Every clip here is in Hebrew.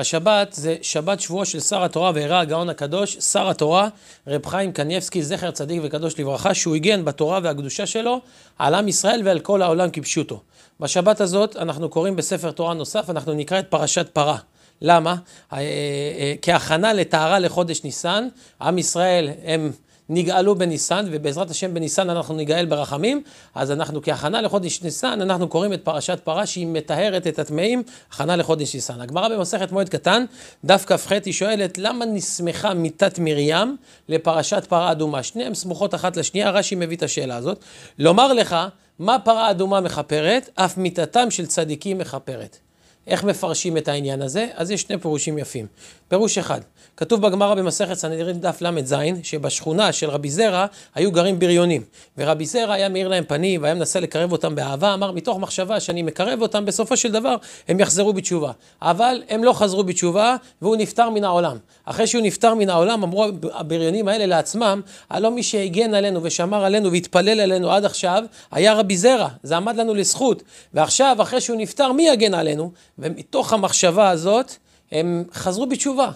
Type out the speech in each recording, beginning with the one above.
השבת זה שבת שבועו של שר התורה והראה הגאון הקדוש, שר התורה, רב חיים קניבסקי, זכר צדיק וקדוש לברכה, שהוא הגן בתורה והקדושה שלו על עם ישראל ועל כל העולם כפשוטו. בשבת הזאת אנחנו קוראים בספר תורה נוסף, אנחנו נקרא את פרשת פרה. למה? אה, אה, אה, כהכנה לטהרה לחודש ניסן, עם ישראל הם... נגאלו בניסן, ובעזרת השם בניסן אנחנו נגאל ברחמים, אז אנחנו כהכנה לחודש ניסן, אנחנו קוראים את פרשת פרה שהיא מטהרת את הטמאים, הכנה לחודש ניסן. הגמרא במסכת מועד קטן, דף כ"ח, היא שואלת, למה נסמכה מיתת מרים לפרשת פרה אדומה? שניהם סמוכות אחת לשנייה, רש"י מביא את השאלה הזאת. לומר לך, מה פרה אדומה מכפרת? אף מיתתם של צדיקים מכפרת. איך מפרשים את העניין הזה? אז יש שני פירושים יפים. פירוש אחד, כתוב בגמרא במסכת סנהדרין דף ל"ז, שבשכונה של רבי זרע היו גרים בריונים. ורבי זרע היה מאיר להם פנים, והיה מנסה לקרב אותם באהבה, אמר מתוך מחשבה שאני מקרב אותם, בסופו של דבר הם יחזרו בתשובה. אבל הם לא חזרו בתשובה, והוא נפטר מן העולם. אחרי שהוא נפטר מן העולם, אמרו הבריונים האלה לעצמם, הלא מי שהגן עלינו ושמר עלינו והתפלל עלינו עד עכשיו, היה רבי זרע, זה עמד לנו לזכות. ועכשיו, אחרי שהוא נפטר, מי יגן עלינו? ומתוך המחשבה הזאת הם חזרו בתשובה.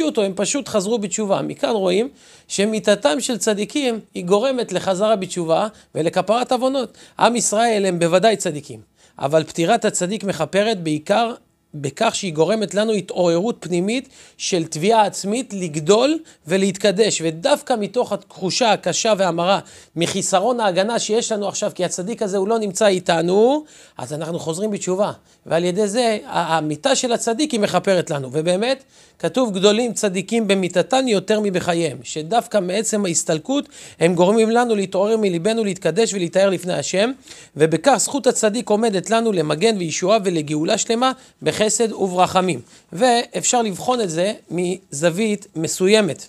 אותו, הם פשוט חזרו בתשובה. מכאן רואים שמיתתם של צדיקים היא גורמת לחזרה בתשובה ולכפרת עוונות. עם ישראל הם בוודאי צדיקים, אבל פטירת הצדיק מכפרת בעיקר בכך שהיא גורמת לנו התעוררות פנימית של תביעה עצמית לגדול ולהתקדש. ודווקא מתוך התחושה הקשה והמרה מחיסרון ההגנה שיש לנו עכשיו, כי הצדיק הזה הוא לא נמצא איתנו, אז אנחנו חוזרים בתשובה. ועל ידי זה המיטה של הצדיק היא מכפרת לנו. ובאמת, כתוב גדולים צדיקים במיטתן יותר מבחייהם, שדווקא מעצם ההסתלקות הם גורמים לנו להתעורר מליבנו, להתקדש ולהתאר לפני השם, ובכך זכות הצדיק עומדת לנו למגן וישועה ולגאולה שלמה. בחסד וברחמים. ואפשר לבחון את זה מזווית מסוימת.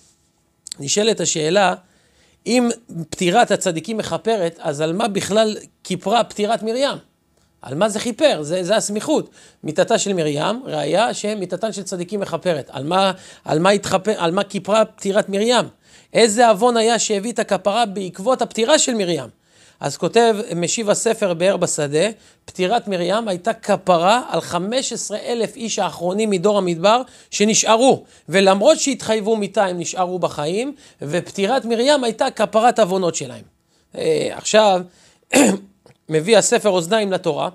נשאלת השאלה, אם פטירת הצדיקים מכפרת, אז על מה בכלל כיפרה פטירת מרים? על מה זה כיפר? זה, זה הסמיכות. מיתתה של מרים, ראיה שמיתתן של צדיקים מכפרת. על מה, על מה, התחפר, על מה כיפרה פטירת מרים? איזה עוון היה שהביא את הכפרה בעקבות הפטירה של מרים? אז כותב משיב הספר באר בשדה, פטירת מרים הייתה כפרה על 15 אלף איש האחרונים מדור המדבר שנשארו, ולמרות שהתחייבו מיתה הם נשארו בחיים, ופטירת מרים הייתה כפרת עוונות שלהם. אה, עכשיו, מביא הספר אוזניים לתורה.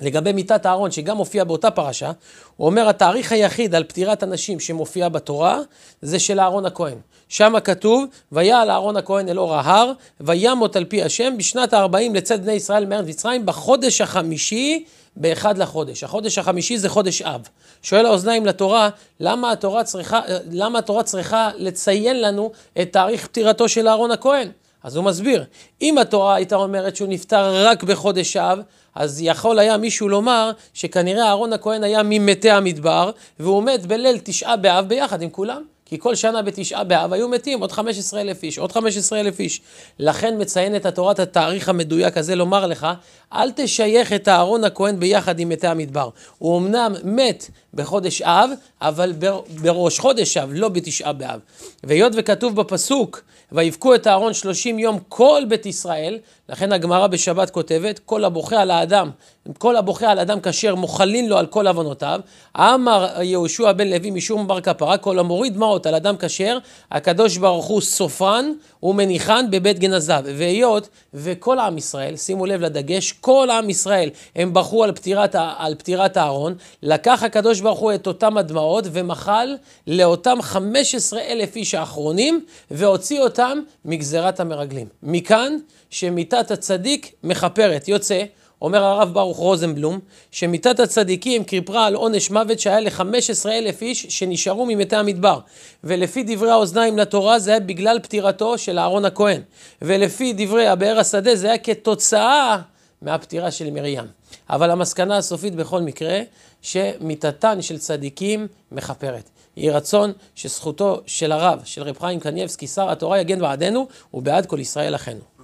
לגבי מיתת אהרון, שגם מופיע באותה פרשה, הוא אומר התאריך היחיד על פטירת הנשים שמופיע בתורה, זה של אהרון הכהן. שם כתוב, ויעל אהרון הכהן אל אור ההר, וימות על פי השם בשנת ה-40 לצד בני ישראל מארץ מצרים, בחודש החמישי, באחד לחודש. החודש החמישי זה חודש אב. שואל האוזניים לתורה, למה התורה צריכה, למה התורה צריכה לציין לנו את תאריך פטירתו של אהרון הכהן? אז הוא מסביר, אם התורה הייתה אומרת שהוא נפטר רק בחודש אב, אז יכול היה מישהו לומר שכנראה אהרון הכהן היה ממתי המדבר, והוא מת בליל תשעה באב ביחד עם כולם. כי כל שנה בתשעה באב היו מתים עוד 15,000 איש, עוד 15,000 איש. לכן מציינת התורה את התאריך המדויק הזה לומר לך, אל תשייך את אהרון הכהן ביחד עם מתי המדבר. הוא אמנם מת בחודש אב, אבל בראש חודש אב, לא בתשעה באב. והיות וכתוב בפסוק, ויבכו את אהרון 30 יום כל בית ישראל, לכן הגמרא בשבת כותבת, כל הבוכה על האדם, כל הבוכה על אדם כשר מוכלין לו על כל עוונותיו. אמר יהושע בן לוי משום בר כפרה, כל המוריד דמעות על אדם כשר, הקדוש ברוך הוא סופרן ומניחן בבית גנזיו. והיות וכל עם ישראל, שימו לב לדגש, כל עם ישראל, הם בכו על פטירת, על פטירת הארון, לקח הקדוש ברוך הוא את אותם הדמעות ומחל לאותם 15 אלף איש האחרונים, והוציא אותם מגזירת המרגלים. מכאן שמתחת מיתת הצדיק מכפרת. יוצא, אומר הרב ברוך רוזנבלום, שמיתת הצדיקים כיפרה על עונש מוות שהיה ל-15 אלף איש שנשארו ממתי המדבר. ולפי דברי האוזניים לתורה זה היה בגלל פטירתו של אהרון הכהן. ולפי דברי הבאר השדה זה היה כתוצאה מהפטירה של מרים. אבל המסקנה הסופית בכל מקרה, שמיתתן של צדיקים מכפרת. יהי רצון שזכותו של הרב, של רב חיים קניאבסקי, שר התורה, יגן בעדנו ובעד כל ישראל אחינו.